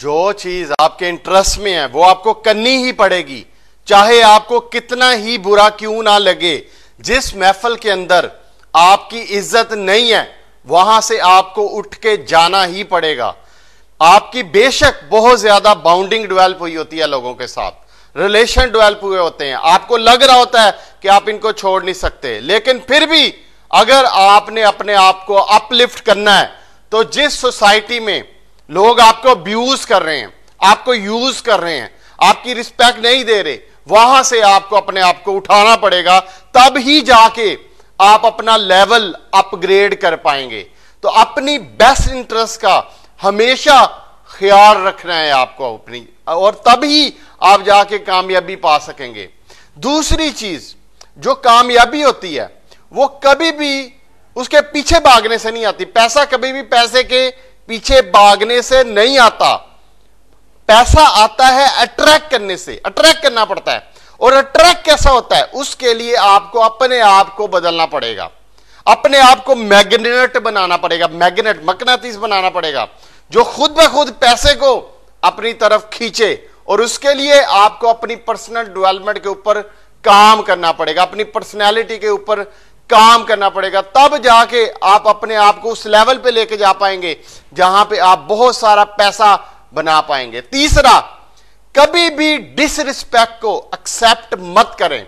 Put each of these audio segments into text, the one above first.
जो चीज आपके इंटरेस्ट में है वो आपको करनी ही पड़ेगी चाहे आपको कितना ही बुरा क्यों ना लगे जिस महफल के अंदर आपकी इज्जत नहीं है वहां से आपको उठ के जाना ही पड़ेगा आपकी बेशक बहुत ज्यादा बाउंडिंग डेवलप हुई होती है लोगों के साथ रिलेशन डेवलप हुए होते हैं आपको लग रहा होता है कि आप इनको छोड़ नहीं सकते लेकिन फिर भी अगर आपने अपने आप को अपलिफ्ट करना है तो जिस सोसाइटी में लोग आपको अब्यूज कर रहे हैं आपको यूज कर रहे हैं आपकी रिस्पेक्ट नहीं दे रहे वहां से आपको अपने आप को उठाना पड़ेगा तब ही जाके आप अपना लेवल अपग्रेड कर पाएंगे तो अपनी बेस्ट इंटरेस्ट का हमेशा ख्याल रखना है आपको अपनी और तभी आप जाके कामयाबी पा सकेंगे दूसरी चीज जो कामयाबी होती है वो कभी भी उसके पीछे भागने से नहीं आती पैसा कभी भी पैसे के पीछे भागने से नहीं आता पैसा आता है अट्रैक्ट करने से अट्रैक्ट करना पड़ता है और अट्रैक्ट कैसा होता है उसके लिए आपको अपने आप को बदलना पड़ेगा अपने आप को मैग्नेट बनाना पड़ेगा मैग्नेट मकनातीस बनाना पड़ेगा जो खुद ब खुद पैसे को अपनी तरफ खींचे और उसके लिए आपको अपनी पर्सनल डेवलपमेंट के ऊपर काम करना पड़ेगा अपनी पर्सनैलिटी के ऊपर काम करना पड़ेगा तब जाके आप अपने आप को उस लेवल पे लेके जा पाएंगे जहां पे आप बहुत सारा पैसा बना पाएंगे तीसरा कभी भी डिसरिस्पेक्ट को एक्सेप्ट मत करें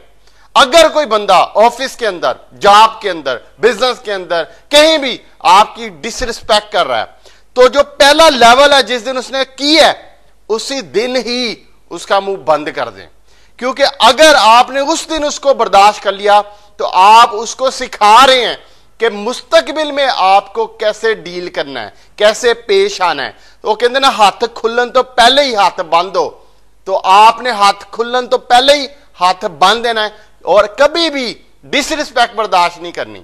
अगर कोई बंदा ऑफिस के अंदर जॉब के अंदर बिजनेस के अंदर कहीं भी आपकी डिसरिस्पेक्ट कर रहा है तो जो पहला लेवल है जिस दिन उसने की है उसी दिन ही उसका मुंह बंद कर दें क्योंकि अगर आपने उस दिन उसको बर्दाश्त कर लिया तो आप उसको सिखा रहे हैं कि मुस्तकबिल में आपको कैसे डील करना है कैसे पेश आना है तो वो कहते ना हाथ खुलन तो पहले ही हाथ बंद हो तो आपने हाथ खुलन तो पहले ही हाथ बांध देना है और कभी भी डिसरिस्पेक्ट बर्दाश्त नहीं करनी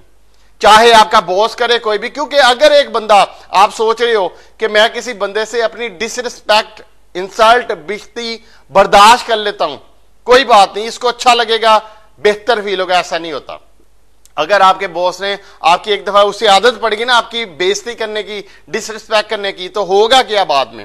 चाहे आपका बॉस करे कोई भी क्योंकि अगर एक बंदा आप सोच रहे हो कि मैं किसी बंदे से अपनी डिसरिस्पेक्ट इंसल्ट बिश्ती बर्दाश्त कर लेता हूं कोई बात नहीं इसको अच्छा लगेगा बेहतर फील होगा ऐसा नहीं होता अगर आपके बॉस ने आपकी एक दफा उसे आदत पड़ेगी ना आपकी बेइज्जती करने की डिसरिस्पेक्ट करने की तो होगा क्या बाद में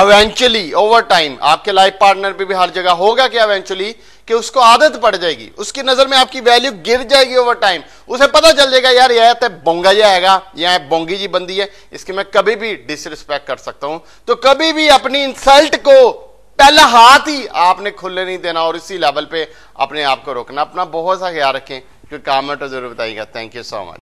अवेंचुअली ओवर टाइम आपके लाइफ पार्टनर पे भी हर जगह होगा क्या अवेंचुअली कि उसको आदत पड़ जाएगी उसकी नजर में आपकी वैल्यू गिर जाएगी ओवर टाइम उसे पता चल जाएगा यार यह तो बोंगा जी आएगा यह बोंगी जी बंदी है इसकी मैं कभी भी डिसरिस्पेक्ट कर सकता हूं तो कभी भी अपनी इंसल्ट को पहला हाथ ही आपने खुले नहीं देना और इसी लेवल पे अपने आप को रोकना अपना बहुत सा ख्याल रखें क्योंकि काम तो जरूर बताइएगा थैंक यू सो मच